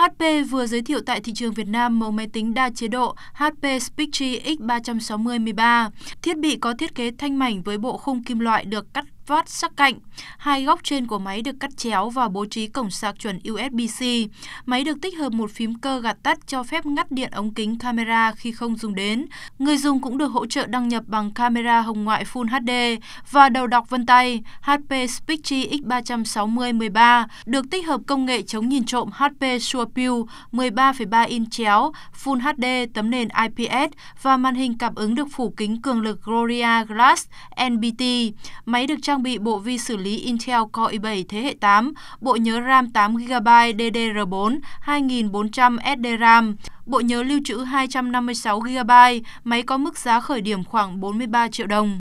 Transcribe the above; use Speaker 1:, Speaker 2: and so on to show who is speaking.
Speaker 1: HP vừa giới thiệu tại thị trường Việt Nam mẫu máy tính đa chế độ HP Spectre X360 13. Thiết bị có thiết kế thanh mảnh với bộ khung kim loại được cắt thoát sắc cạnh. Hai góc trên của máy được cắt chéo và bố trí cổng sạc chuẩn USB-C. Máy được tích hợp một phím cơ gạt tắt cho phép ngắt điện ống kính camera khi không dùng đến. Người dùng cũng được hỗ trợ đăng nhập bằng camera hồng ngoại Full HD và đầu đọc vân tay HP Spectre X360-13 được tích hợp công nghệ chống nhìn trộm HP Sureview 13,3 inch chéo, Full HD tấm nền IPS và màn hình cảm ứng được phủ kính cường lực Gloria Glass NBT. Máy được trang bị bộ vi xử lý Intel Core i7 thế hệ 8, bộ nhớ RAM 8GB DDR4, 2400 SD RAM, bộ nhớ lưu trữ 256GB, máy có mức giá khởi điểm khoảng 43 triệu đồng.